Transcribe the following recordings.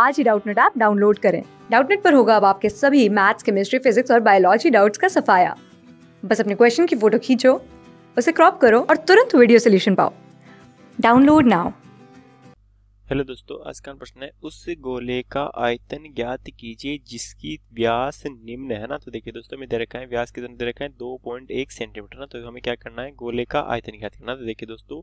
आज ही Doubtnut app download करें डाउटनेट पर होगा अब आपके सभी मैथ्स केमिस्ट्री फिजिक्स और बायोलॉजी डाउट्स का सफाया बस अपने क्वेश्चन की फोटो खींचो उसे क्रॉप करो और तुरंत वीडियो सोल्यूशन पाओ डाउनलोड नाउ हेलो दोस्तों आज का प्रश्न है उस गोले का आयतन ज्ञात कीजिए जिसकी व्यास निम्न है ना तो देखिए दोस्तों में दे रखा है व्यास कितना दे रखा है दो पॉइंट एक सेंटीमीटर ना तो हमें क्या करना है गोले का आयतन ज्ञात करना तो देखिए दोस्तों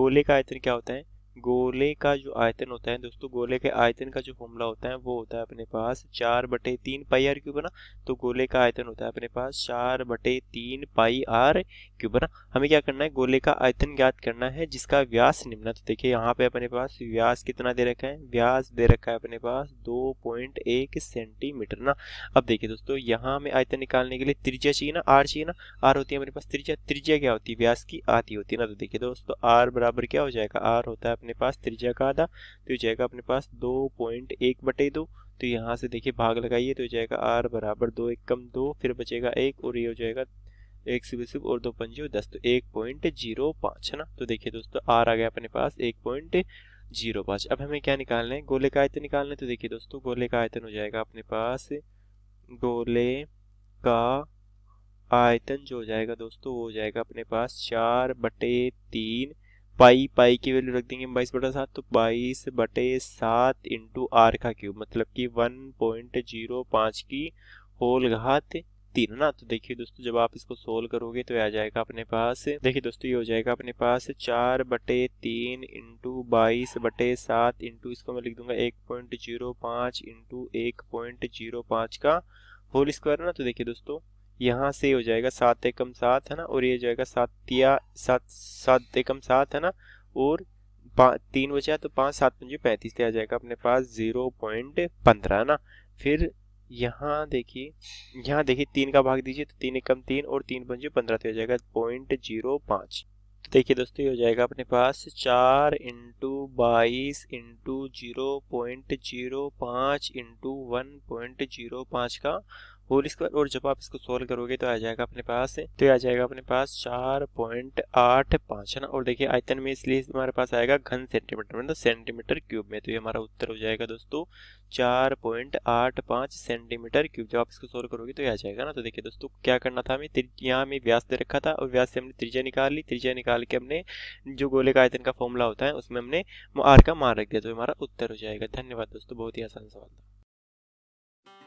गोले का आयतन क्या होता है गोले का जो आयतन होता है दोस्तों गोले के आयतन का जो फॉर्मूला होता है वो होता है अपने पास चार बटे तीन पाई आर क्यूब ना तो गोले का आयतन होता है अपने पास चार बटे तीन पाई आर क्यूब ना हमें क्या करना है गोले का आयतन ज्ञात करना है जिसका व्यास निम्न तो देखिए यहाँ पे अपने पास व्यास कितना दे रखा है व्यास दे रखा है अपने पास दो पॉइंट एक सेंटीमीटर ना अब देखिये दोस्तों यहाँ हमें आयतन निकालने के लिए त्रिज्या चाहिए ना आर चाहिए ना आर होती है अपने पास त्रिज्या त्रिज्या क्या होती है व्यास की आती होती है ना तो देखिये दोस्तों आर बराबर क्या हो जाएगा आर होता है अपने पास त्रिज्या का आधा तो ये जाएगा अपने पास दो पॉइंट एक बटे दो तो यहाँ से देखिए भाग लगाइए तो जाएगा आर बराबर दो एक कम दो फिर बचेगा एक और ये हो जाएगा एक सिर्फ सिर्फ और दो पंजे दस तो एक पॉइंट जीरो पाँच है ना तो देखिए दोस्तों आर आ गया अपने पास एक पॉइंट जीरो पाँच अब हमें क्या निकालना है गोले का आयतन निकालना है तो देखिए दोस्तों गोले का आयतन हो जाएगा अपने पास गोले का आयतन जो हो जाएगा दोस्तों वो हो जाएगा अपने पास चार बटे तीन पाई पाई की वैल्यू रख देंगे बाईस बटा सात तो बाईस बटे सात इंटू आर का क्यूब मतलब कि वन पॉइंट जीरो पाँच की होल घात तीन ना तो देखिए दोस्तों जब आप इसको सोल्व करोगे तो आ जाएगा अपने पास देखिए दोस्तों ये हो जाएगा अपने पास चार बटे तीन इंटू बाईस बटे सात इंटू इसको मैं लिख दूंगा एक पॉइंट जीरो पाँच इंटू एक पॉइंट जीरो पाँच का होल स्क्वायर ना तो देखिए दोस्तों यहाँ से हो जाएगा सात एकम सात है ना और ये हो जाएगा सातिया सात सात एकम सात है ना और तीन बचा तो पाँच सात पंजे पैंतीस आ जाएगा अपने पास जीरो पॉइंट पंद्रह ना फिर यहाँ देखिए यहाँ देखिए तीन का भाग दीजिए तो तीन एकम तीन और तीन पंजे पंद्रह तो हो जाएगा पॉइंट जीरो पाँच तो देखिए दोस्तों ये हो जाएगा अपने पास चार इंटू बाईस इंटू जीरो पॉइंट जीरो पाँच इंटू वन पॉइंट जीरो पाँच का होल स्क्वायर और जब आप इसको सोल्व करोगे तो आ जाएगा अपने पास तो आ जाएगा अपने पास चार पॉइंट आठ पांच है ना और देखिए आयतन में इसलिए हमारे पास आएगा घन सेंटीमीटर मतलब सेंटीमीटर क्यूब में तो ये हमारा उत्तर हो जाएगा दोस्तों चार पॉइंट आठ पांच सेंटीमीटर क्यूब जब आप इसको सोल्व करोगे तो आ जाएगा ना तो देखिये दोस्तों क्या करना था हमें यहाँ हमें व्यास दे रखा था और व्यास से हमने त्रिज्या निकाल ली त्रिज्या निकाल के हमने जो गोले का आयतन का फॉर्मूला होता है उसमें हमने आर का मान रख दिया तो हमारा उत्तर हो जाएगा धन्यवाद दोस्तों बहुत ही आसान सवाल था